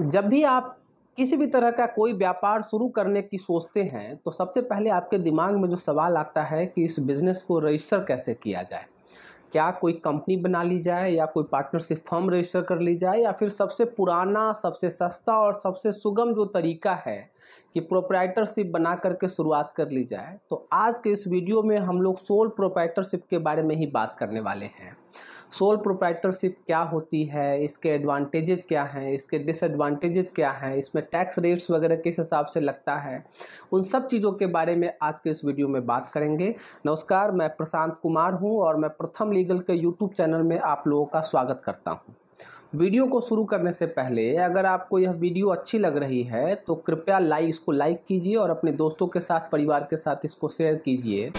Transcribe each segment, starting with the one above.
जब भी आप किसी भी तरह का कोई व्यापार शुरू करने की सोचते हैं तो सबसे पहले आपके दिमाग में जो सवाल आता है कि इस बिज़नेस को रजिस्टर कैसे किया जाए क्या कोई कंपनी बना ली जाए या कोई पार्टनरशिप फर्म रजिस्टर कर ली जाए या फिर सबसे पुराना सबसे सस्ता और सबसे सुगम जो तरीका है कि प्रोप्राइटरशिप बना करके शुरुआत कर ली जाए तो आज के इस वीडियो में हम लोग सोल प्रोप्राइटरशिप के बारे में ही बात करने वाले हैं सोल प्रोप्राइटरशिप क्या होती है इसके एडवांटेजेस क्या हैं इसके डिसएडवांटेजेस क्या हैं इसमें टैक्स रेट्स वगैरह किस हिसाब से लगता है उन सब चीज़ों के बारे में आज के इस वीडियो में बात करेंगे नमस्कार मैं प्रशांत कुमार हूँ और मैं प्रथम लीगल के यूट्यूब चैनल में आप लोगों का स्वागत करता हूँ वीडियो को शुरू करने से पहले अगर आपको यह वीडियो अच्छी लग रही है तो कृपया लाइक इसको लाइक कीजिए और अपने दोस्तों के साथ परिवार के साथ इसको शेयर कीजिए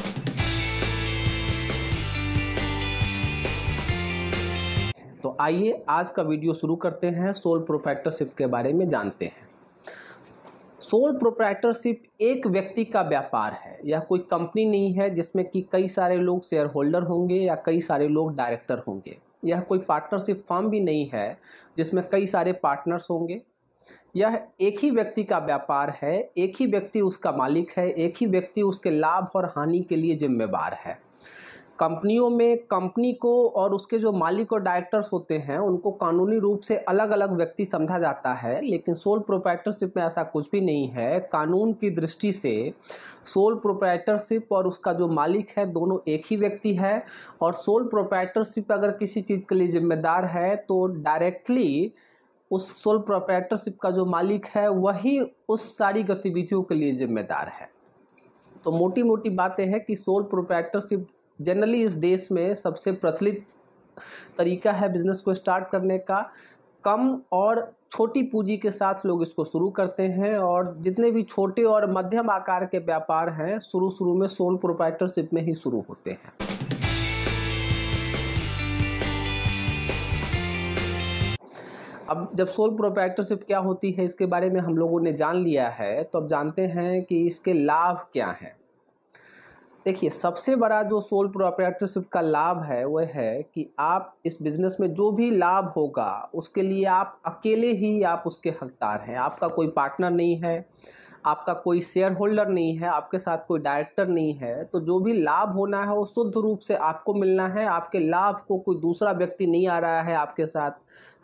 आइए आज का वीडियो शुरू करते हैं सोल प्रोप्रैक्टरशिप के बारे में जानते हैं सोल प्रोप्राइटरशिप एक व्यक्ति का व्यापार है यह कोई कंपनी नहीं है जिसमें कि कई सारे लोग शेयर होल्डर होंगे या कई सारे लोग डायरेक्टर होंगे यह कोई पार्टनरशिप फॉर्म भी नहीं है जिसमें कई सारे पार्टनर्स होंगे यह एक ही व्यक्ति का व्यापार है एक ही व्यक्ति उसका मालिक है एक ही व्यक्ति उसके लाभ और हानि के लिए जिम्मेवार है कंपनियों में कंपनी को और उसके जो मालिक और डायरेक्टर्स होते हैं उनको कानूनी रूप से अलग अलग व्यक्ति समझा जाता है लेकिन सोल प्रोप्राइटरशिप में ऐसा कुछ भी नहीं है कानून की दृष्टि से सोल प्रोप्राइटरशिप और उसका जो मालिक है दोनों एक ही व्यक्ति है और सोल प्रोप्राइटरशिप अगर किसी चीज़ के लिए जिम्मेदार है तो डायरेक्टली उस सोल प्रोप्राइटरशिप का जो मालिक है वही उस सारी गतिविधियों के लिए जिम्मेदार है तो मोटी मोटी बातें हैं कि सोल प्रोप्राइटरशिप जनरली इस देश में सबसे प्रचलित तरीका है बिज़नेस को स्टार्ट करने का कम और छोटी पूंजी के साथ लोग इसको शुरू करते हैं और जितने भी छोटे और मध्यम आकार के व्यापार हैं शुरू शुरू में सोल प्रोप्राइटरशिप में ही शुरू होते हैं अब जब सोल प्रोप्राइटरशिप क्या होती है इसके बारे में हम लोगों ने जान लिया है तो अब जानते हैं कि इसके लाभ क्या हैं देखिए सबसे बड़ा जो सोल प्रोपरेटरशिप का लाभ है वह है कि आप इस बिज़नेस में जो भी लाभ होगा उसके लिए आप अकेले ही आप उसके हकदार हैं आपका कोई पार्टनर नहीं है आपका कोई शेयर होल्डर नहीं है आपके साथ कोई डायरेक्टर नहीं है तो जो भी लाभ होना है वो शुद्ध रूप से आपको मिलना है आपके लाभ को कोई दूसरा व्यक्ति नहीं आ रहा है आपके साथ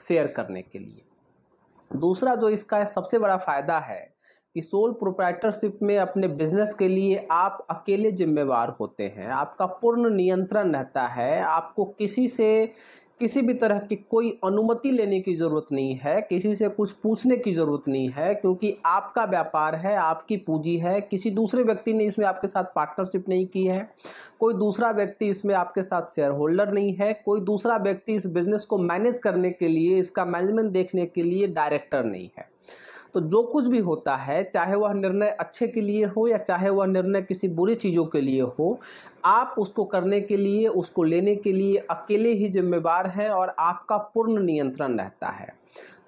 शेयर करने के लिए दूसरा जो इसका सबसे बड़ा फ़ायदा है कि सोल प्रोप्राइटरशिप में अपने बिजनेस के लिए आप अकेले जिम्मेवार होते हैं आपका पूर्ण नियंत्रण रहता है आपको किसी से किसी भी तरह की कोई अनुमति लेने की ज़रूरत नहीं है किसी से कुछ पूछने की ज़रूरत नहीं है क्योंकि आपका व्यापार है आपकी पूंजी है किसी दूसरे व्यक्ति ने इसमें आपके साथ पार्टनरशिप नहीं की है कोई दूसरा व्यक्ति इसमें आपके साथ शेयर होल्डर नहीं है कोई दूसरा व्यक्ति इस बिज़नेस को मैनेज करने के लिए इसका मैनेजमेंट देखने के लिए डायरेक्टर नहीं है तो जो कुछ भी होता है चाहे वह निर्णय अच्छे के लिए हो या चाहे वह निर्णय किसी बुरी चीज़ों के लिए हो आप उसको करने के लिए उसको लेने के लिए अकेले ही जिम्मेवार हैं और आपका पूर्ण नियंत्रण रहता है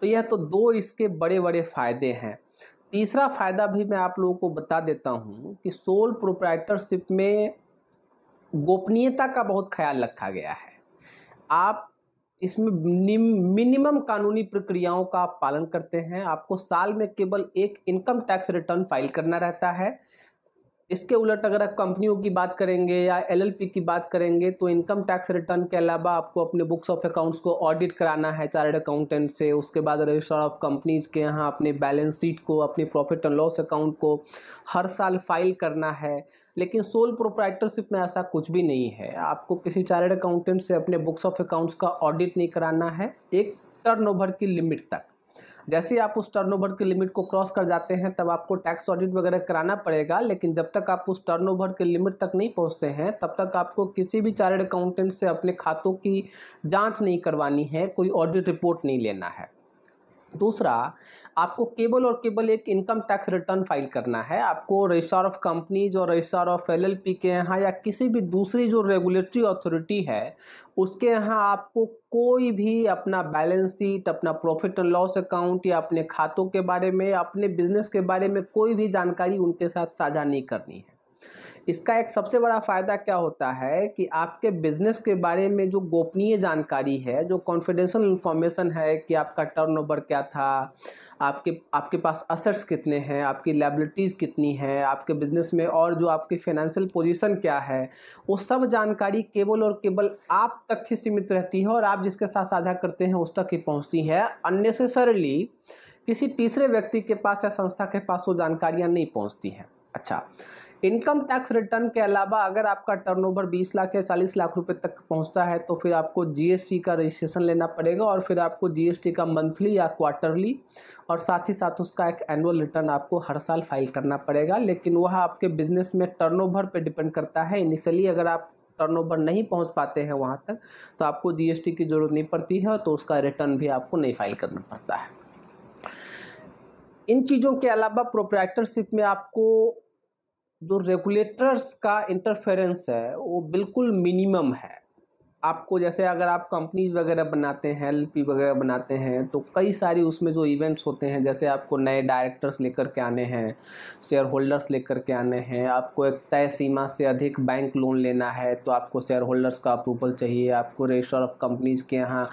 तो यह तो दो इसके बड़े बड़े फ़ायदे हैं तीसरा फ़ायदा भी मैं आप लोगों को बता देता हूँ कि सोल प्रोप्राइटरशिप में गोपनीयता का बहुत ख्याल रखा गया है आप इसमें मिनिमम कानूनी प्रक्रियाओं का पालन करते हैं आपको साल में केवल एक इनकम टैक्स रिटर्न फाइल करना रहता है इसके उलट अगर आप कंपनियों की बात करेंगे या एलएलपी की बात करेंगे तो इनकम टैक्स रिटर्न के अलावा आपको अपने बुक्स ऑफ अकाउंट्स को ऑडिट कराना है चार्टर्ड अकाउंटेंट से उसके बाद रजिस्टर ऑफ कंपनीज़ के यहाँ अपने बैलेंस शीट को अपने प्रॉफिट एंड लॉस अकाउंट को हर साल फाइल करना है लेकिन सोल प्रोप्राइटरशिप में ऐसा कुछ भी नहीं है आपको किसी चार्टर्ड अकाउंटेंट से अपने बुक्स ऑफ अकाउंट्स का ऑडिट नहीं कराना है एक टर्न की लिमिट तक जैसे ही आप उस टर्नओवर की लिमिट को क्रॉस कर जाते हैं तब आपको टैक्स ऑडिट वगैरह कराना पड़ेगा लेकिन जब तक आप उस टर्नओवर के लिमिट तक नहीं पहुंचते हैं तब तक आपको किसी भी चार्टर्ड अकाउंटेंट से अपने खातों की जाँच नहीं करवानी है कोई ऑडिट रिपोर्ट नहीं लेना है दूसरा आपको केवल और केवल एक इनकम टैक्स रिटर्न फाइल करना है आपको रजिस्टर ऑफ कंपनीज और रजिस्टर ऑफ एल के यहाँ या किसी भी दूसरी जो रेगुलेटरी अथॉरिटी है उसके यहाँ आपको कोई भी अपना बैलेंस शीट अपना प्रॉफिट एंड लॉस अकाउंट या अपने खातों के बारे में अपने बिजनेस के बारे में कोई भी जानकारी उनके साथ साझा नहीं करनी है इसका एक सबसे बड़ा फ़ायदा क्या होता है कि आपके बिजनेस के बारे में जो गोपनीय जानकारी है जो कॉन्फिडेंशियल इन्फॉर्मेशन है कि आपका टर्नओवर क्या था आपके आपके पास असर्ट्स कितने हैं आपकी लाइबिलिटीज़ कितनी है आपके बिजनेस में और जो आपकी फाइनेंशियल पोजीशन क्या है वो सब जानकारी केवल और केवल आप तक ही सीमित रहती है और आप जिसके साथ साझा करते हैं उस तक ही पहुँचती है अननेसेसरली किसी तीसरे व्यक्ति के पास या संस्था के पास वो जानकारियाँ नहीं पहुँचती हैं अच्छा इनकम टैक्स रिटर्न के अलावा अगर आपका टर्नओवर 20 लाख या 40 लाख रुपए तक पहुंचता है तो फिर आपको जीएसटी का रजिस्ट्रेशन लेना पड़ेगा और फिर आपको जीएसटी का मंथली या क्वार्टरली और साथ ही साथ उसका एक एनुअल रिटर्न आपको हर साल फाइल करना पड़ेगा लेकिन वह आपके बिजनेस में टर्न पर डिपेंड करता है इनिशियली अगर आप टर्नओवर नहीं पहुंच पाते हैं वहां तक तो आपको जीएसटी की ज़रूरत नहीं पड़ती है तो उसका रिटर्न भी आपको नहीं फाइल करना पड़ता है इन चीज़ों के अलावा प्रोप्राइटरशिप में आपको जो रेगुलेटर्स का इंटरफेरेंस है वो बिल्कुल मिनिमम है आपको जैसे अगर आप कंपनीज वगैरह बनाते हैं एल वगैरह बनाते हैं तो कई सारी उसमें जो इवेंट्स होते हैं जैसे आपको नए डायरेक्टर्स लेकर के आने हैं शेयर होल्डर्स लेकर के आने हैं आपको एक तय सीमा से अधिक बैंक लोन लेना है तो आपको शेयर होल्डर्स का अप्रूवल चाहिए आपको रजिस्टर ऑफ कंपनीज के यहाँ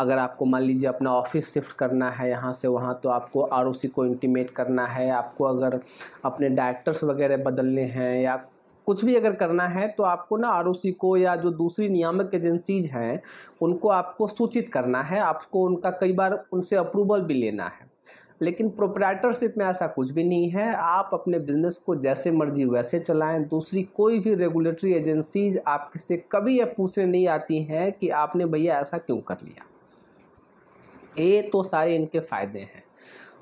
अगर आपको मान लीजिए अपना ऑफिस शिफ्ट करना है यहाँ से वहाँ तो आपको आर को इंटीमेट करना है आपको अगर अपने डायरेक्टर्स वगैरह बदलने हैं या कुछ भी अगर करना है तो आपको ना आर को या जो दूसरी नियामक एजेंसीज हैं उनको आपको सूचित करना है आपको उनका कई बार उनसे अप्रूवल भी लेना है लेकिन प्रोपराइटरशिप में ऐसा कुछ भी नहीं है आप अपने बिजनेस को जैसे मर्जी वैसे चलाएं दूसरी कोई भी रेगुलेटरी एजेंसीज आपसे कभी यह पूछने नहीं आती हैं कि आपने भैया ऐसा क्यों कर लिया ये तो सारे इनके फ़ायदे हैं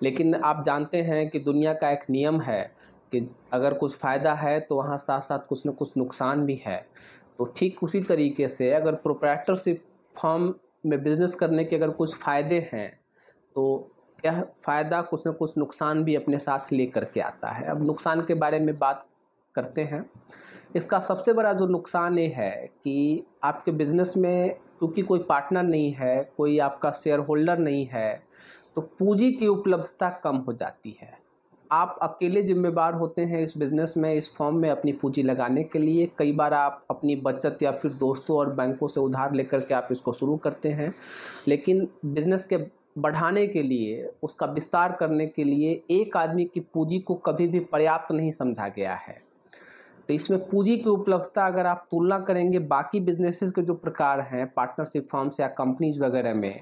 लेकिन आप जानते हैं कि दुनिया का एक नियम है कि अगर कुछ फ़ायदा है तो वहाँ साथ साथ कुछ न कुछ नुकसान भी है तो ठीक उसी तरीके से अगर प्रोपराइटरशिप फॉर्म में बिज़नेस करने के अगर कुछ फ़ायदे हैं तो यह फ़ायदा कुछ न कुछ नुकसान भी अपने साथ ले करके आता है अब नुकसान के बारे में बात करते हैं इसका सबसे बड़ा जो नुकसान ये है कि आपके बिज़नेस में क्योंकि कोई पार्टनर नहीं है कोई आपका शेयर होल्डर नहीं है तो पूंजी की उपलब्धता कम हो जाती है आप अकेले ज़िम्मेवार होते हैं इस बिज़नेस में इस फॉर्म में अपनी पूंजी लगाने के लिए कई बार आप अपनी बचत या फिर दोस्तों और बैंकों से उधार लेकर के आप इसको शुरू करते हैं लेकिन बिज़नेस के बढ़ाने के लिए उसका विस्तार करने के लिए एक आदमी की पूंजी को कभी भी पर्याप्त नहीं समझा गया है तो इसमें पूंजी की उपलब्धता अगर आप तुलना करेंगे बाकी बिजनेसेस के जो प्रकार हैं पार्टनरशिप फॉर्म्स या कंपनीज वगैरह में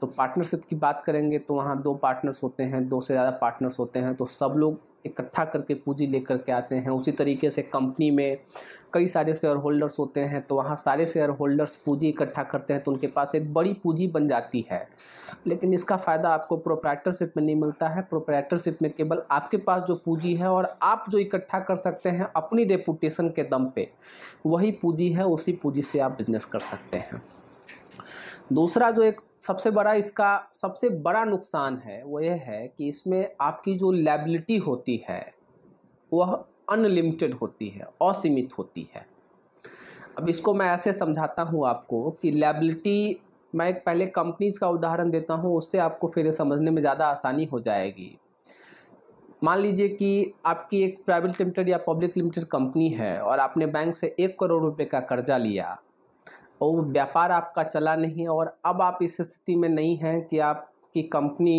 तो पार्टनरशिप की बात करेंगे तो वहाँ दो पार्टनर्स होते हैं दो से ज़्यादा पार्टनर्स होते हैं तो सब लोग इकट्ठा करके पूंजी लेकर के आते हैं उसी तरीके से कंपनी में कई सारे शेयर होल्डर्स होते हैं तो वहाँ सारे शेयर होल्डर्स पूंजी इकट्ठा करते हैं तो उनके पास एक बड़ी पूंजी बन जाती है लेकिन इसका फ़ायदा आपको प्रोपराइटरशिप में नहीं मिलता है प्रोपराइटरशिप में केवल आपके पास जो पूँजी है और आप जो इकट्ठा कर सकते हैं अपनी रेपुटेशन के दम पर वही पूँजी है उसी पूँजी से आप बिजनेस कर सकते हैं दूसरा जो एक सबसे बड़ा इसका सबसे बड़ा नुकसान है वो ये है कि इसमें आपकी जो लेबिलिटी होती है वह अनलिमिटेड होती है असीमित होती है अब इसको मैं ऐसे समझाता हूँ आपको कि लेबिलिटी मैं एक पहले कंपनीज का उदाहरण देता हूँ उससे आपको फिर समझने में ज़्यादा आसानी हो जाएगी मान लीजिए कि आपकी एक प्राइवेट लिमिटेड या पब्लिक लिमिटेड कंपनी है और आपने बैंक से एक करोड़ रुपए का कर्जा लिया और वो व्यापार आपका चला नहीं और अब आप इस स्थिति में नहीं हैं कि आपकी कंपनी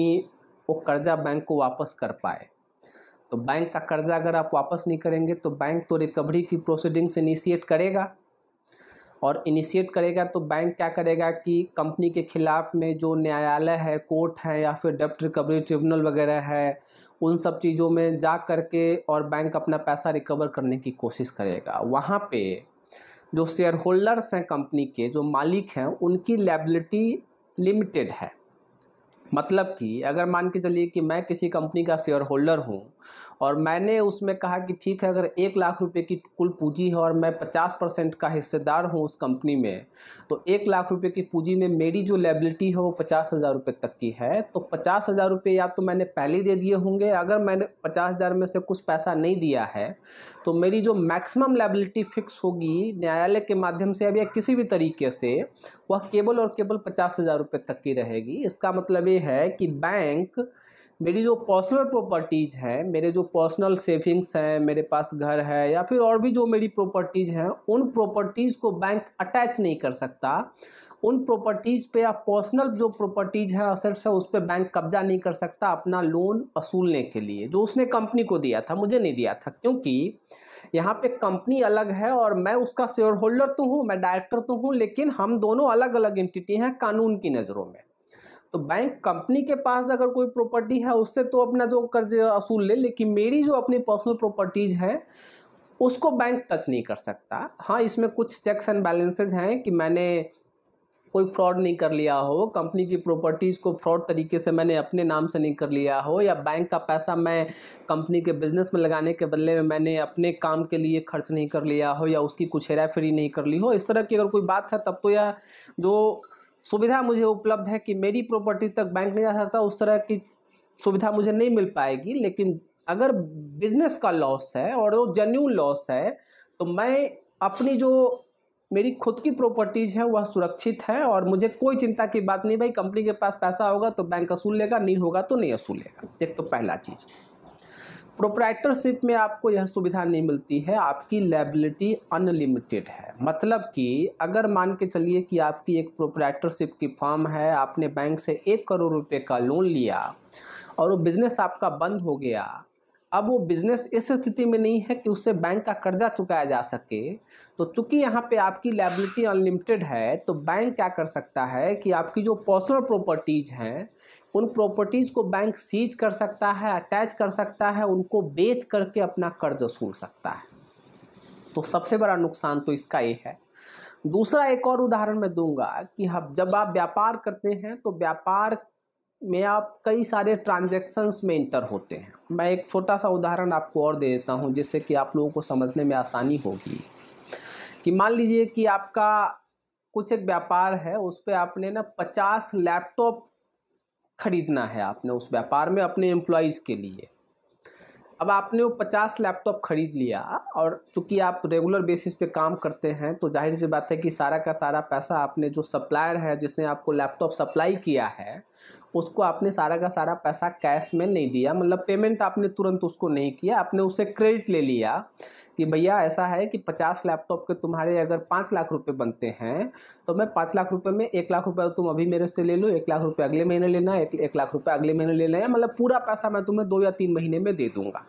वो कर्जा बैंक को वापस कर पाए तो बैंक का कर्जा अगर आप वापस नहीं करेंगे तो बैंक तो रिकवरी की प्रोसीडिंग्स इनिशिएट करेगा और इनिशिएट करेगा तो बैंक क्या करेगा कि कंपनी के खिलाफ में जो न्यायालय है कोर्ट है या फिर डेप्ट रिकवरी ट्रिब्यूनल वगैरह है उन सब चीज़ों में जा करके और बैंक अपना पैसा रिकवर करने की कोशिश करेगा वहाँ पे जो शेयर होल्डर्स हैं कंपनी के जो मालिक हैं उनकी लाइबिलिटी लिमिटेड है मतलब कि अगर मान के चलिए कि मैं किसी कंपनी का शेयर होल्डर हूँ और मैंने उसमें कहा कि ठीक है अगर एक लाख रुपए की कुल पूंजी है और मैं पचास परसेंट का हिस्सेदार हूँ उस कंपनी में तो एक लाख रुपए की पूंजी में मेरी जो लेबिलिटी है वो पचास हज़ार रुपये तक की है तो पचास हज़ार रुपये या तो मैंने पहले दे दिए होंगे अगर मैंने पचास हज़ार में से कुछ पैसा नहीं दिया है तो मेरी जो मैक्सिमम लेबिलिटी फिक्स होगी न्यायालय के माध्यम से अब या किसी भी तरीके से वह केवल और केवल पचास हज़ार रुपये तक की रहेगी इसका मतलब ये है कि बैंक मेरी जो पर्सनल प्रॉपर्टीज़ हैं मेरे जो पर्सनल सेविंग्स हैं मेरे पास घर है या फिर और भी जो मेरी प्रॉपर्टीज़ हैं उन प्रॉपर्टीज़ को बैंक अटैच नहीं कर सकता उन प्रॉपर्टीज़ पे या पर्सनल जो प्रॉपर्टीज़ है असेट्स है उस पर बैंक कब्जा नहीं कर सकता अपना लोन वसूलने के लिए जो उसने कंपनी को दिया था मुझे नहीं दिया था क्योंकि यहाँ पे कंपनी अलग है और मैं उसका शेयर होल्डर तो हूँ मैं डायरेक्टर तो हूँ लेकिन हम दोनों अलग अलग एंटिटी हैं कानून की नज़रों में तो बैंक कंपनी के पास अगर कोई प्रॉपर्टी है उससे तो अपना जो कर्ज असूल ले लेकिन मेरी जो अपनी पर्सनल प्रॉपर्टीज है उसको बैंक टच नहीं कर सकता हाँ इसमें कुछ चेक्स एंड बैलेंसेज हैं कि मैंने कोई फ्रॉड नहीं कर लिया हो कंपनी की प्रॉपर्टीज़ को फ्रॉड तरीके से मैंने अपने नाम से नहीं कर लिया हो या बैंक का पैसा मैं कंपनी के बिजनेस में लगाने के बदले में मैंने अपने काम के लिए खर्च नहीं कर लिया हो या उसकी कुछ हेरा फेरी नहीं कर ली हो इस तरह की अगर कोई बात है तब तो यह जो सुविधा मुझे उपलब्ध है कि मेरी प्रॉपर्टी तक बैंक नहीं जा सकता उस तरह की सुविधा मुझे नहीं मिल पाएगी लेकिन अगर बिजनेस का लॉस है और वो जेन्यून लॉस है तो मैं अपनी जो मेरी खुद की प्रॉपर्टीज हैं वह सुरक्षित है और मुझे कोई चिंता की बात नहीं भाई कंपनी के पास पैसा होगा तो बैंक असूल लेगा नहीं होगा तो नहीं असूल लेगा एक तो पहला चीज़ प्रोपराइटरशिप में आपको यह सुविधा नहीं मिलती है आपकी लेबिलिटी अनलिमिटेड है मतलब कि अगर मान के चलिए कि आपकी एक प्रोपराइटरशिप की फॉर्म है आपने बैंक से एक करोड़ रुपए का लोन लिया और वो बिज़नेस आपका बंद हो गया अब वो बिज़नेस इस स्थिति में नहीं है कि उससे बैंक का कर्जा चुकाया जा सके तो चूंकि यहाँ पे आपकी लाइबिलिटी अनलिमिटेड है तो बैंक क्या कर सकता है कि आपकी जो पर्सनल प्रॉपर्टीज़ हैं उन प्रॉपर्टीज़ को बैंक सीज कर सकता है अटैच कर सकता है उनको बेच करके अपना कर्ज वसूल सकता है तो सबसे बड़ा नुकसान तो इसका ये है दूसरा एक और उदाहरण मैं दूंगा कि हम जब आप व्यापार करते हैं तो व्यापार में आप कई सारे ट्रांजैक्शंस में इंटर होते हैं मैं एक छोटा सा उदाहरण आपको और दे देता हूं जिससे कि आप लोगों को समझने में आसानी होगी कि मान लीजिए कि आपका कुछ एक व्यापार है उस पर आपने ना पचास लैपटॉप खरीदना है आपने उस व्यापार में अपने एम्प्लॉयज़ के लिए अब आपने वो पचास लैपटॉप ख़रीद लिया और चूँकि आप रेगुलर बेसिस पे काम करते हैं तो जाहिर सी बात है कि सारा का सारा पैसा आपने जो सप्लायर है जिसने आपको लैपटॉप सप्लाई किया है उसको आपने सारा का सारा पैसा कैश में नहीं दिया मतलब पेमेंट आपने तुरंत उसको नहीं किया आपने उससे क्रेडिट ले लिया कि भैया ऐसा है कि पचास लैपटॉप के तुम्हारे अगर पाँच लाख रुपए बनते हैं तो मैं पाँच लाख रुपए में एक लाख रुपया तो तुम अभी मेरे से ले लो एक लाख रुपये अगले महीने लेना एक, एक लाख रुपये अगले महीने लेना है मतलब पूरा पैसा मैं तुम्हें दो या तीन महीने में दे दूंगा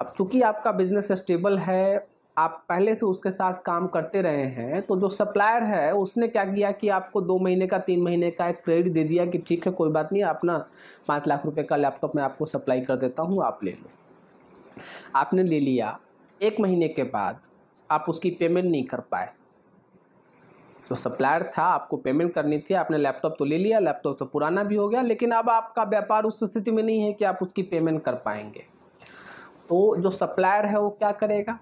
अब चूंकि आपका बिजनेस स्टेबल है आप पहले से उसके साथ काम करते रहे हैं तो जो सप्लायर है उसने क्या किया कि आपको दो महीने का तीन महीने का एक क्रेडिट दे दिया कि ठीक है कोई बात नहीं अपना पाँच लाख रुपए का लैपटॉप मैं आपको सप्लाई कर देता हूँ आप ले लो आपने ले लिया एक महीने के बाद आप उसकी पेमेंट नहीं कर पाए जो तो सप्लायर था आपको पेमेंट करनी थी आपने लैपटॉप तो ले लिया लैपटॉप तो पुराना भी हो गया लेकिन अब आपका व्यापार उस स्थिति में नहीं है कि आप उसकी पेमेंट कर पाएंगे तो जो सप्लायर है वो क्या करेगा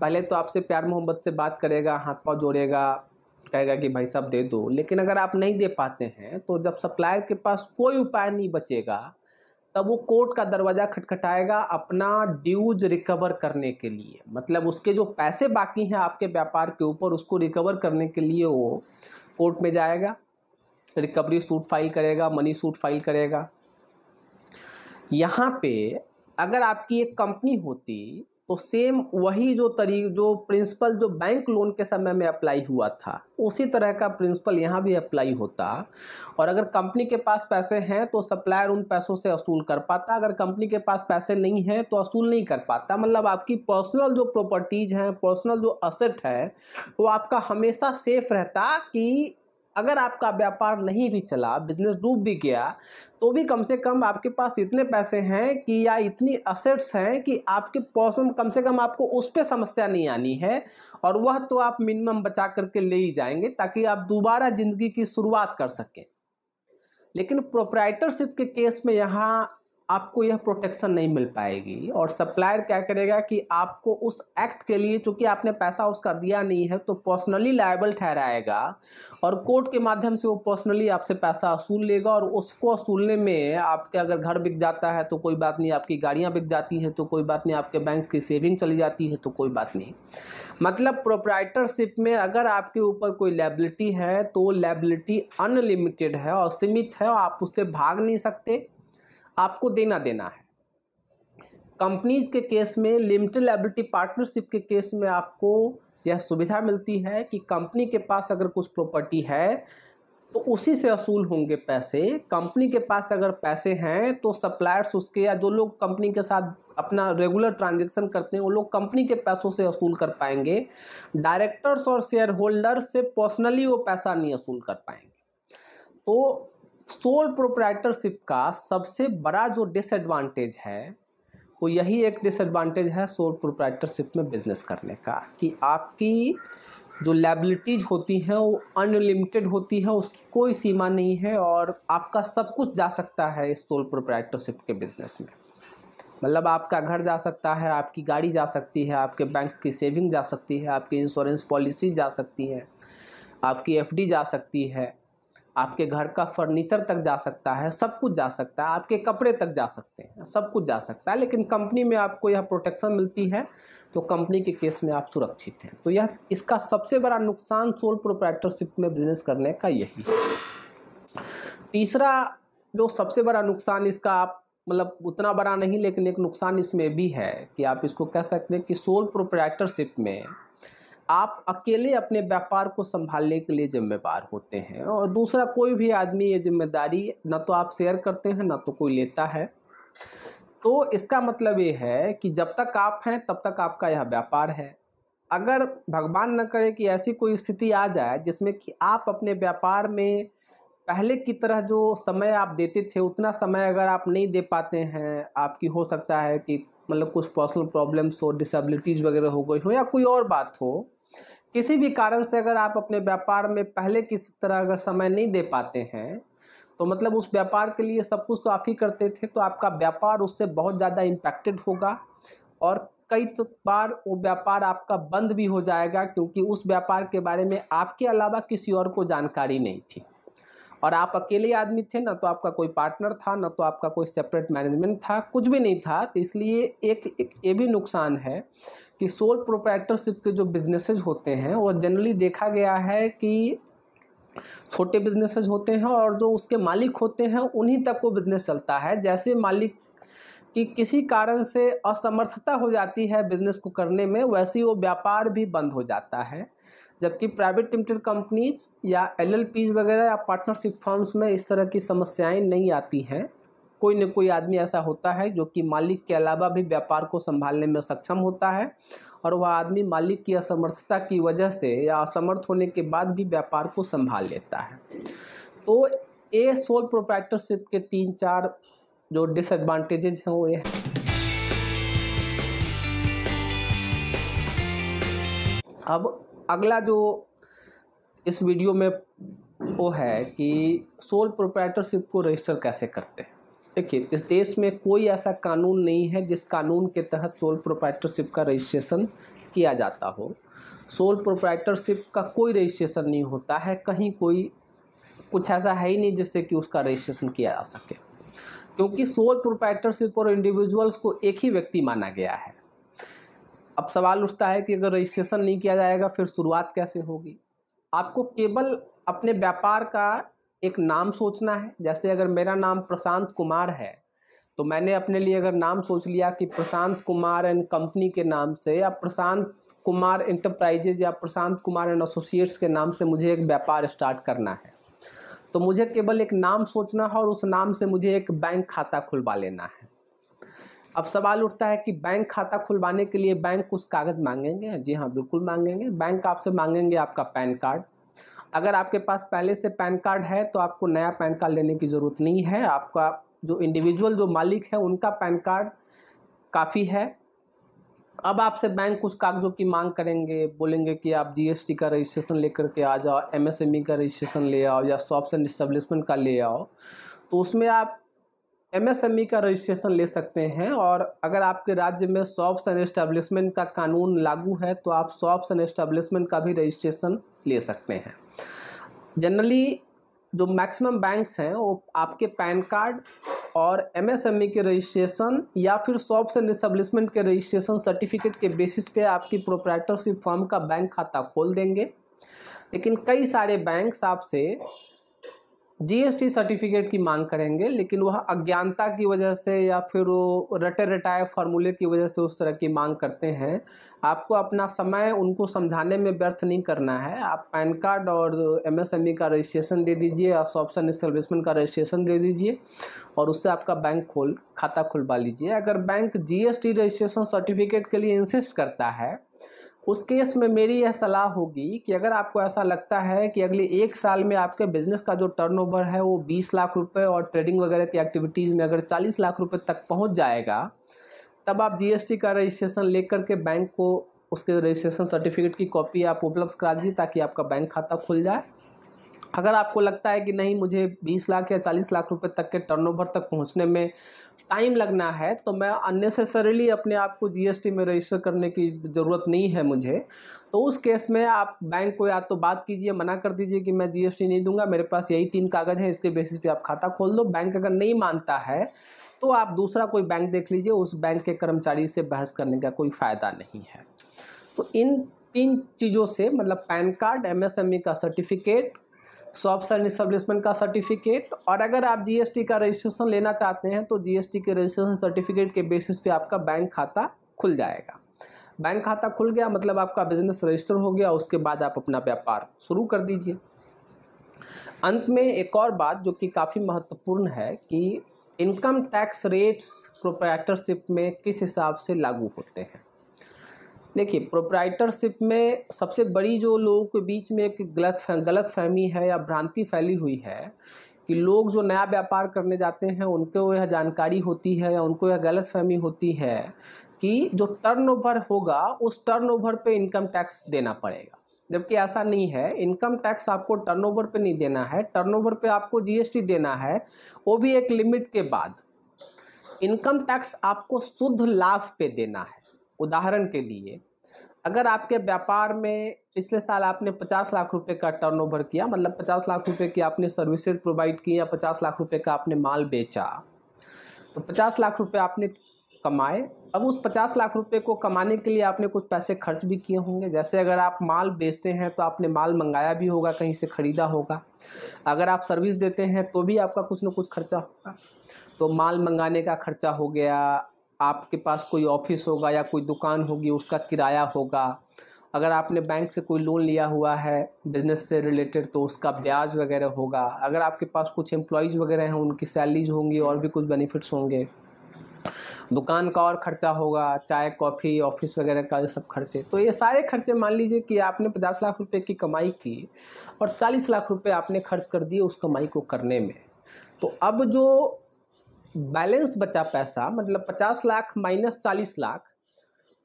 पहले तो आपसे प्यार मोहब्बत से बात करेगा हाथ पाँव जोड़ेगा कहेगा कि भाई साहब दे दो लेकिन अगर आप नहीं दे पाते हैं तो जब सप्लायर के पास कोई उपाय नहीं बचेगा तब वो कोर्ट का दरवाज़ा खटखटाएगा अपना ड्यूज रिकवर करने के लिए मतलब उसके जो पैसे बाकी हैं आपके व्यापार के ऊपर उसको रिकवर करने के लिए वो कोर्ट में जाएगा रिकवरी सूट फाइल करेगा मनी सूट फाइल करेगा यहाँ पे अगर आपकी एक कंपनी होती तो सेम वही जो तरी जो प्रिंसिपल जो बैंक लोन के समय में अप्लाई हुआ था उसी तरह का प्रिंसिपल यहाँ भी अप्लाई होता और अगर कंपनी के पास पैसे हैं तो सप्लायर उन पैसों से असूल कर पाता अगर कंपनी के पास पैसे नहीं हैं तो असूल नहीं कर पाता मतलब आपकी पर्सनल जो प्रॉपर्टीज़ हैं पर्सनल जो असेट है वो आपका हमेशा सेफ रहता कि अगर आपका व्यापार नहीं भी चला बिजनेस डूब भी गया तो भी कम से कम आपके पास इतने पैसे हैं कि या इतनी असेट्स हैं कि आपके पास में कम से कम आपको उस पर समस्या नहीं आनी है और वह तो आप मिनिमम बचा करके ले ही जाएंगे ताकि आप दोबारा ज़िंदगी की शुरुआत कर सकें लेकिन प्रोप्राइटरशिप के केस में यहाँ आपको यह प्रोटेक्शन नहीं मिल पाएगी और सप्लायर क्या करेगा कि आपको उस एक्ट के लिए चूंकि आपने पैसा उसका दिया नहीं है तो पर्सनली लायबल ठहराएगा और कोर्ट के माध्यम से वो पर्सनली आपसे पैसा असूल लेगा और उसको असूलने में आपके अगर घर बिक जाता है तो कोई बात नहीं आपकी गाड़ियाँ बिक जाती हैं तो कोई बात नहीं आपके बैंक की सेविंग चली जाती है तो कोई बात नहीं मतलब प्रोप्राइटरशिप में अगर आपके ऊपर कोई लेबिलिटी है तो लेबिलिटी अनलिमिटेड है और सीमित है और आप उससे भाग नहीं सकते आपको देना देना है कंपनीज के केस में लिमिटेड लाइबिलिटी पार्टनरशिप के केस में आपको यह सुविधा मिलती है कि कंपनी के पास अगर कुछ प्रॉपर्टी है तो उसी से वसूल होंगे पैसे कंपनी के पास अगर पैसे हैं तो सप्लायर्स उसके या जो लोग कंपनी के साथ अपना रेगुलर ट्रांजेक्शन करते हैं वो लोग कंपनी के पैसों से वसूल कर पाएंगे डायरेक्टर्स और शेयर होल्डर्स से पर्सनली वो पैसा नहीं वसूल कर पाएंगे तो सोल प्रोप्राइटरशिप का सबसे बड़ा जो डिसएडवांटेज है वो यही एक डिसएडवांटेज है सोल प्रोप्राइटरशिप में बिजनेस करने का कि आपकी जो लाइबिलिटीज होती हैं वो अनलिमिटेड होती है उसकी कोई सीमा नहीं है और आपका सब कुछ जा सकता है इस सोल प्रोप्राइटरशिप के बिजनेस में मतलब आपका घर जा सकता है आपकी गाड़ी जा सकती है आपके बैंक की सेविंग जा सकती है आपकी इंश्योरेंस पॉलिसी जा सकती है आपकी एफडी जा सकती है आपके घर का फर्नीचर तक जा सकता है सब कुछ जा सकता है आपके कपड़े तक जा सकते हैं सब कुछ जा सकता है लेकिन कंपनी में आपको यह प्रोटेक्शन मिलती है तो कंपनी के केस में आप सुरक्षित हैं तो यह इसका सबसे बड़ा नुकसान सोल प्रोप्राइटरशिप में बिजनेस करने का यही है तीसरा जो सबसे बड़ा नुकसान इसका आप मतलब उतना बड़ा नहीं लेकिन एक नुकसान इसमें भी है कि आप इसको कह सकते हैं कि सोल प्रोप्राइटरशिप में आप अकेले अपने व्यापार को संभालने के लिए जिम्मेदार होते हैं और दूसरा कोई भी आदमी ये जिम्मेदारी ना तो आप शेयर करते हैं ना तो कोई लेता है तो इसका मतलब ये है कि जब तक आप हैं तब तक आपका यह व्यापार है अगर भगवान न करे कि ऐसी कोई स्थिति आ जाए जिसमें कि आप अपने व्यापार में पहले की तरह जो समय आप देते थे उतना समय अगर आप नहीं दे पाते हैं आपकी हो सकता है कि मतलब कुछ पर्सनल प्रॉब्लम्स हो डिसेबिलिटीज़ वगैरह हो गई हो या कोई और बात हो किसी भी कारण से अगर आप अपने व्यापार में पहले किसी तरह अगर समय नहीं दे पाते हैं तो मतलब उस व्यापार के लिए सब कुछ तो आप ही करते थे तो आपका व्यापार उससे बहुत ज़्यादा इम्पैक्टेड होगा और कई तो बार वो व्यापार आपका बंद भी हो जाएगा क्योंकि उस व्यापार के बारे में आपके अलावा किसी और को जानकारी नहीं थी और आप अकेले आदमी थे ना तो आपका कोई पार्टनर था ना तो आपका कोई सेपरेट मैनेजमेंट था कुछ भी नहीं था तो इसलिए एक एक ये भी नुकसान है कि सोल प्रोप्राइटरशिप के जो बिजनेसेज होते हैं वो जनरली देखा गया है कि छोटे बिजनेसेज होते हैं और जो उसके मालिक होते हैं उन्हीं तक वो बिजनेस चलता है जैसे मालिक कि किसी कारण से असमर्थता हो जाती है बिजनेस को करने में वैसे ही वो व्यापार भी बंद हो जाता है जबकि प्राइवेट लिमिटेड कंपनीज या एल वगैरह या पार्टनरशिप फॉर्म्स में इस तरह की समस्याएं नहीं आती हैं कोई न कोई आदमी ऐसा होता है जो कि मालिक के अलावा भी व्यापार को संभालने में सक्षम होता है और वह आदमी मालिक की असमर्थता की वजह से या असमर्थ होने के बाद भी व्यापार को संभाल लेता है तो ए सोल प्रोप्राइटरशिप के तीन चार जो डिसएडवांटेजेज हैं वो ये है अब अगला जो इस वीडियो में वो है कि सोल प्रोप्राइटरशिप को रजिस्टर कैसे करते हैं देखिए इस देश में कोई ऐसा कानून नहीं है जिस कानून के तहत सोल प्रोप्राइटरशिप का रजिस्ट्रेशन किया जाता हो सोल प्रोप्राइटरशिप का कोई रजिस्ट्रेशन नहीं होता है कहीं कोई कुछ ऐसा है ही नहीं जिससे कि उसका रजिस्ट्रेशन किया जा सके क्योंकि सोल प्रोप्राइटरशिप और इंडिविजुअल्स को एक ही व्यक्ति माना गया है अब सवाल उठता है कि अगर रजिस्ट्रेशन नहीं किया जाएगा फिर शुरुआत कैसे होगी आपको केवल अपने व्यापार का एक नाम सोचना है जैसे अगर मेरा नाम प्रशांत कुमार है तो मैंने अपने लिए अगर नाम सोच लिया कि प्रशांत कुमार एंड कंपनी के नाम से या प्रशांत कुमार इंटरप्राइजेज या प्रशांत कुमार एंड एसोसिएट्स के नाम से मुझे एक व्यापार स्टार्ट करना है तो मुझे केवल एक नाम सोचना है और उस नाम से मुझे एक बैंक खाता खुलवा लेना है अब सवाल उठता है कि बैंक खाता खुलवाने के लिए बैंक कुछ कागज़ मांगेंगे जी हाँ बिल्कुल मांगेंगे बैंक आपसे मांगेंगे आपका पैन कार्ड अगर आपके पास पहले से पैन कार्ड है तो आपको नया पैन कार्ड लेने की ज़रूरत नहीं है आपका जो इंडिविजुअल जो मालिक है उनका पैन कार्ड काफ़ी है अब आपसे बैंक कुछ कागजों की मांग करेंगे बोलेंगे कि आप जीएसटी का रजिस्ट्रेशन लेकर के आ जाओ एमएसएमई e का रजिस्ट्रेशन ले आओ या शॉप्स एंड स्टेब्लिशमेंट का ले आओ तो उसमें आप एमएसएमई का रजिस्ट्रेशन ले सकते हैं और अगर आपके राज्य में शॉप्स एंड एस्टेब्लिशमेंट का कानून लागू है तो आप शॉप्स एंड एस्टेब्लिशमेंट का भी रजिस्ट्रेशन ले सकते हैं जनरली जो मैक्सिमम बैंक्स हैं वो आपके पैन कार्ड और एमएसएमई e के रजिस्ट्रेशन या फिर शॉप्स एंड एस्टेब्लिशमेंट के रजिस्ट्रेशन सर्टिफिकेट के बेसिस पे आपकी प्रोपराइटरशिप फॉर्म का बैंक खाता खोल देंगे लेकिन कई सारे बैंक्स आपसे जीएसटी सर्टिफिकेट की मांग करेंगे लेकिन वह अज्ञानता की वजह से या फिर वो रटे रटाए फार्मूले की वजह से उस तरह की मांग करते हैं आपको अपना समय उनको समझाने में व्यर्थ नहीं करना है आप पैन कार्ड और एमएसएमई e का रजिस्ट्रेशन दे दीजिए या सॉप्शन इस्टेब्लिशमेंट का रजिस्ट्रेशन दे दीजिए और उससे आपका बैंक खोल खाता खुलवा लीजिए अगर बैंक जी रजिस्ट्रेशन सर्टिफिकेट के लिए इंसिस्ट करता है उस केस में मेरी यह सलाह होगी कि अगर आपको ऐसा लगता है कि अगले एक साल में आपके बिजनेस का जो टर्नओवर है वो 20 लाख रुपए और ट्रेडिंग वगैरह की एक्टिविटीज़ में अगर 40 लाख रुपए तक पहुंच जाएगा तब आप जीएसटी का रजिस्ट्रेशन लेकर के बैंक को उसके रजिस्ट्रेशन सर्टिफिकेट की कॉपी आप उपलब्ध करा दीजिए ताकि आपका बैंक खाता खुल जाए अगर आपको लगता है कि नहीं मुझे 20 लाख या 40 लाख रुपए तक के टर्नओवर तक पहुंचने में टाइम लगना है तो मैं अननेसेसरीली अपने आप को जीएसटी में रजिस्टर करने की ज़रूरत नहीं है मुझे तो उस केस में आप बैंक को या तो बात कीजिए मना कर दीजिए कि मैं जीएसटी नहीं दूंगा मेरे पास यही तीन कागज़ हैं इसके बेसिस पे आप खाता खोल दो बैंक अगर नहीं मानता है तो आप दूसरा कोई बैंक देख लीजिए उस बैंक के कर्मचारी से बहस करने का कोई फ़ायदा नहीं है तो इन तीन चीज़ों से मतलब पैन कार्ड एम e का सर्टिफिकेट शॉप सेल इस्टेब्लिशमेंट का सर्टिफिकेट और अगर आप जीएसटी का रजिस्ट्रेशन लेना चाहते हैं तो जीएसटी के रजिस्ट्रेशन सर्टिफिकेट के बेसिस पे आपका बैंक खाता खुल जाएगा बैंक खाता खुल गया मतलब आपका बिजनेस रजिस्टर हो गया उसके बाद आप अपना व्यापार शुरू कर दीजिए अंत में एक और बात जो कि काफ़ी महत्वपूर्ण है कि इनकम टैक्स रेट्स प्रोपराइटरशिप में किस हिसाब से लागू होते हैं देखिए प्रोप्राइटरशिप में सबसे बड़ी जो लोगों के बीच में एक गलत फह, गलत फहमी है या भ्रांति फैली हुई है कि लोग जो नया व्यापार करने जाते हैं उनको यह जानकारी होती है या उनको यह गलत फहमी होती है कि जो टर्नओवर होगा उस टर्नओवर पे इनकम टैक्स देना पड़ेगा जबकि ऐसा नहीं है इनकम टैक्स आपको टर्नओवर पे नहीं देना है टर्नओवर पे आपको जीएसटी देना है वो भी एक लिमिट के बाद इनकम टैक्स आपको शुद्ध लाभ पे देना है उदाहरण के लिए अगर आपके व्यापार में पिछले साल आपने 50 लाख रुपए का टर्नओवर किया मतलब 50 लाख रुपए की आपने सर्विसेज प्रोवाइड की या 50 लाख रुपए का आपने माल बेचा तो 50 लाख रुपए आपने कमाए अब उस 50 लाख रुपए को कमाने के लिए आपने कुछ पैसे खर्च भी किए होंगे जैसे अगर आप माल बेचते हैं तो आपने माल मंगाया भी होगा कहीं से ख़रीदा होगा अगर आप सर्विस देते हैं तो भी आपका कुछ ना कुछ खर्चा होगा तो माल मंगाने का खर्चा हो गया आपके पास कोई ऑफिस होगा या कोई दुकान होगी उसका किराया होगा अगर आपने बैंक से कोई लोन लिया हुआ है बिज़नेस से रिलेटेड तो उसका ब्याज वगैरह होगा अगर आपके पास कुछ एम्प्लॉयज़ वगैरह हैं उनकी सैलरीज होंगी और भी कुछ बेनिफिट्स होंगे दुकान का और ख़र्चा होगा चाय कॉफ़ी ऑफिस वगैरह का ये सब खर्चे तो ये सारे खर्चे मान लीजिए कि आपने पचास लाख रुपये की कमाई की और चालीस लाख रुपये आपने खर्च कर दिए उस कमाई को करने में तो अब जो बैलेंस बचा पैसा मतलब पचास लाख माइनस चालीस लाख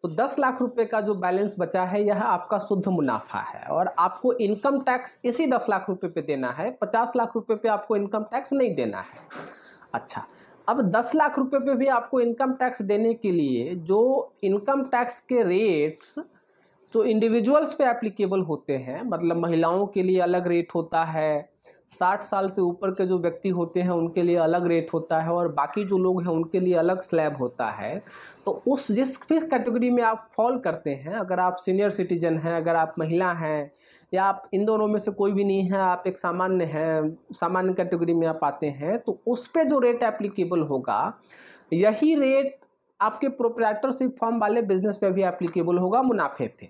तो दस लाख रुपए का जो बैलेंस बचा है यह आपका शुद्ध मुनाफा है और आपको इनकम टैक्स इसी दस लाख रुपए पे देना है पचास लाख रुपए पे आपको इनकम टैक्स नहीं देना है अच्छा अब दस लाख रुपए पे भी आपको इनकम टैक्स देने के लिए जो इनकम टैक्स के रेट्स जो इंडिविजुअल्स पे एप्लीकेबल होते हैं मतलब महिलाओं के लिए अलग रेट होता है साठ साल से ऊपर के जो व्यक्ति होते हैं उनके लिए अलग रेट होता है और बाकी जो लोग हैं उनके लिए अलग स्लैब होता है तो उस जिस भी कैटेगरी में आप फॉल करते हैं अगर आप सीनियर सिटीजन हैं अगर आप महिला हैं या आप इन दोनों में से कोई भी नहीं है आप एक सामान्य हैं सामान्य कैटेगरी में आप आते हैं तो उस पर जो रेट एप्लीकेबल होगा यही रेट आपके प्रोपराइटरशिप फॉर्म वाले बिजनेस पे भी एप्लीकेबल होगा मुनाफे पे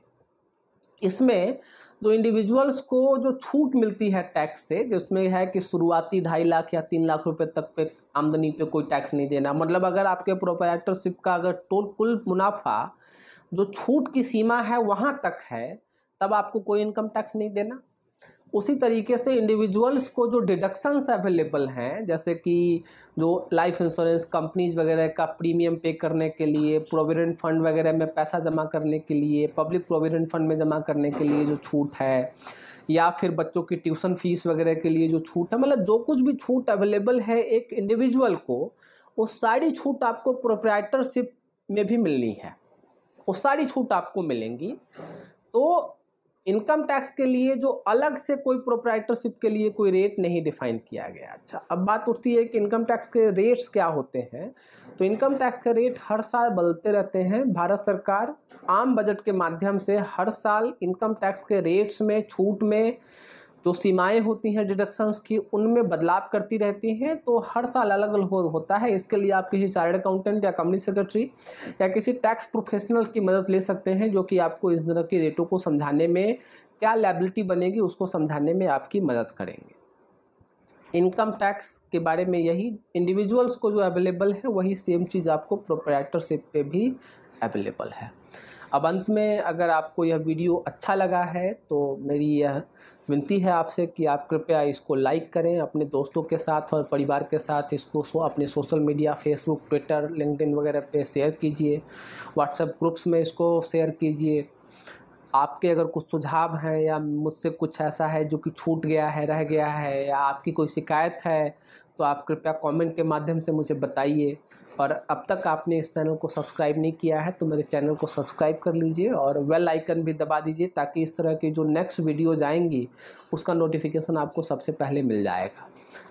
इसमें तो इंडिविजुअल्स को जो छूट मिलती है टैक्स से जिसमें है कि शुरुआती ढाई लाख या तीन लाख रुपए तक पे आमदनी पे कोई टैक्स नहीं देना मतलब अगर आपके प्रोपराइटरशिप का अगर टोल कुल मुनाफा जो छूट की सीमा है वहाँ तक है तब आपको कोई इनकम टैक्स नहीं देना उसी तरीके से इंडिविजुअल्स को जो डिडक्शंस अवेलेबल हैं जैसे कि जो लाइफ इंश्योरेंस कंपनीज वगैरह का प्रीमियम पे करने के लिए प्रोविडेंट फंड वगैरह में पैसा जमा करने के लिए पब्लिक प्रोविडेंट फंड में जमा करने के लिए जो छूट है या फिर बच्चों की ट्यूशन फीस वगैरह के लिए जो छूट है मतलब जो कुछ भी छूट अवेलेबल है एक इंडिविजुअल को वो सारी छूट आपको प्रोप्राइटरशिप में भी मिलनी है वो सारी छूट आपको मिलेंगी तो इनकम टैक्स के लिए जो अलग से कोई प्रोप्राइटरशिप के लिए कोई रेट नहीं डिफाइन किया गया अच्छा अब बात उठती है कि इनकम टैक्स के रेट्स क्या होते हैं तो इनकम टैक्स के रेट हर साल बदलते रहते हैं भारत सरकार आम बजट के माध्यम से हर साल इनकम टैक्स के रेट्स में छूट में जो सीमाएं होती हैं डिडक्शंस की उनमें बदलाव करती रहती हैं तो हर साल अलग अलग हो, होता है इसके लिए आप किसी चार्ट अकाउंटेंट या कंपनी सेक्रेटरी या किसी टैक्स प्रोफेशनल की मदद ले सकते हैं जो कि आपको इस तरह के रेटों को समझाने में क्या लाइबिलिटी बनेगी उसको समझाने में आपकी मदद करेंगे इनकम टैक्स के बारे में यही इंडिविजुअल्स को जो अवेलेबल है वही सेम चीज़ आपको प्रोपराइटरशिप पे भी अवेलेबल है अब अंत में अगर आपको यह वीडियो अच्छा लगा है तो मेरी यह विनती है आपसे कि आप कृपया इसको लाइक करें अपने दोस्तों के साथ और परिवार के साथ इसको सो, अपने social media Facebook Twitter LinkedIn वगैरह पे शेयर कीजिए व्हाट्सएप ग्रुप्स में इसको शेयर कीजिए आपके अगर कुछ सुझाव हैं या मुझसे कुछ ऐसा है जो कि छूट गया है रह गया है या आपकी कोई शिकायत है तो आप कृपया कमेंट के माध्यम से मुझे बताइए और अब तक आपने इस चैनल को सब्सक्राइब नहीं किया है तो मेरे चैनल को सब्सक्राइब कर लीजिए और वेल आइकन भी दबा दीजिए ताकि इस तरह की जो नेक्स्ट वीडियोज आएंगी उसका नोटिफिकेशन आपको सबसे पहले मिल जाएगा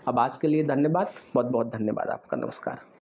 अब आज के लिए धन्यवाद बहुत बहुत धन्यवाद आपका नमस्कार